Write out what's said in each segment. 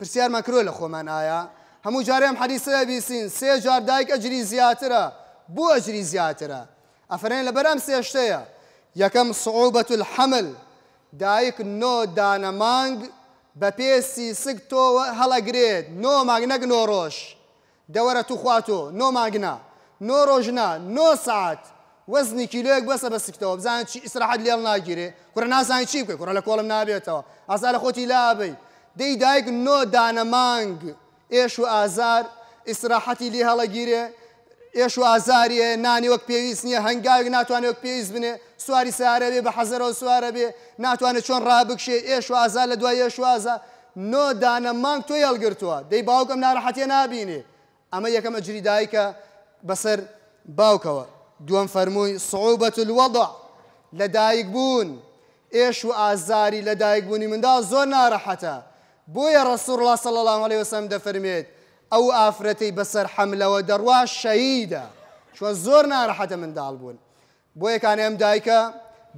پرسیارمان کرۆ لە خۆمان ئایا هەموو جارێم حەدیسە بیسین سێ جار دایک ئەجری زیاترە بۆ ئەجری زیاترە ئەفرێن لە بەرام سێشتەیە یەکەم سعوبەت الحمل دایک نۆ دانەمانگ بە پێسی سگ تۆوە هەڵەگرێت نۆ ماگنەک نۆڕۆژ دەوەرە توخواتۆ نۆ ماگنا نۆ ڕۆژنا نۆ سعات وەزنی کیلۆیەک بەسە بە سکتەوە بزان چی ئیسراحەت لێڵ ناگیرێ کوڕە نازانانی چی بکەی کوڕە لە کۆڵم نابێتەوە ئازار لە خۆتی لابی دەی دایک نۆ دانەمانگ ئێش و ئازار ئیسراحەتی لی هەڵەگیرێ ئێش و ئازاریە نانی وەک پێویست نییە هەنگاوی ناتوانێت وەک پێویست بنێ سواری سارە بێ بە حەزەرەوە سوارە بێ ناتوانێت چۆن ڕابکشێ ئێش و ئازار لە دوای ئێش وازە نۆ دانەمانگ تۆ هەڵگرتووە دەی باوکم ناڕەحەتێ نابینێ ئەمە یەکەمە جری دایکە بەسەر باوکەوە دووەم فەرمووی سعوبەت الوەضع لە دایک بوون ئێش و ئازاری لە دایک بوونی مندا زۆر ناڕەحەتە بۆیە ڕسوور الله سەڵ الله عليه وسم دەفەرمێت ئەو ئافرەتەی بەسەر حملەوە دەڕوا شەیدا چوە زۆر ناڕەحەتە منداڵ بوون بۆیەکان ئەم دایکە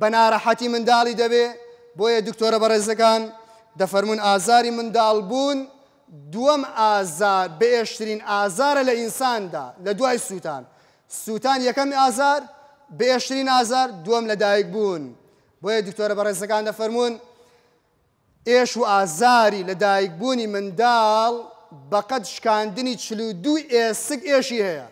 بە ناڕەحەتی منداڵی دەبێ بۆیە دکتۆرە بەڕێزەکان دەفەرمون ئازاری منداڵ بوون دووەم ئازار بێشترین ئازارە لە ئینساندا لە دوای سووتان سووتان یەکەم ئازار بێشترین ئازار دووەم لەدایک بوون بۆیە دکتۆرە بەڕێزەکان دەفەرمونون ئێش و ئازاری لە دایکبوونی منداڵ بەقەت شکاندنی چلو دو ئێسک ئێشی هەیە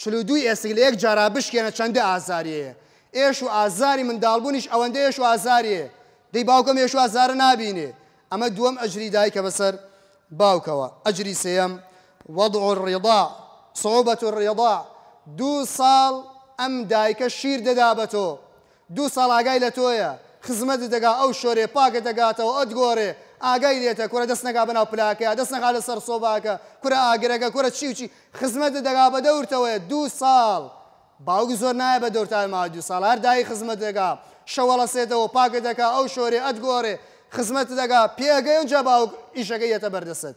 چلو دوی ئێسک لە یەک جارا بشکێنە چەندە ئازاریەیە ئێش و ئازاری منداڵبوونیش ئەوەندە ئێش و ئازاریە دەی باوکەم ئێش و ئازارە نابینێ ئەمە دووەم ئەجری دایکە بەسەر باوکەوە ئەجری سێەم وەضع ڕێضا سۆبەت و ڕێضا دوو ساڵ ئەم دایکە شیر دەدا بە تۆ دوو ساڵ ئاگای لە تۆیە خزمەت دەگا ئەو شۆرێ پاکە دەگاتەوە ئەدگۆڕێ ئاگای لێتە کورە دەست نەگا بەناو پلاکەیە دەست نەغا لە سەر سۆباکە کورە ئاگرەکە کورە چیوچی خزمەت دەگا بە دەورتەوەە دوو ساڵ باوک زۆر نایە بە دەورتایما دو ساڵ هەر دای خزمەت دەگا شەوەڵە سێتەوە پاکە دەکا ئەو شۆرێ ئەدگۆڕێ خزمەت دەگا پێگەیونجا باوک ئیشەکە یەتە بەردەست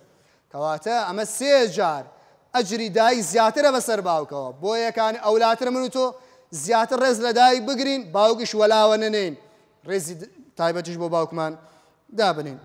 کەواتە ئەمە سێ جار ئەجری دای زیاترە بەسەر باوکەوە بۆ یەکانی ئەولاتر من و تۆ زیاتر ڕێز لە دای بگرین باوکیش وەلاوە نەنین ڕێزی تایبەتیش بۆ باوکمان دابنین.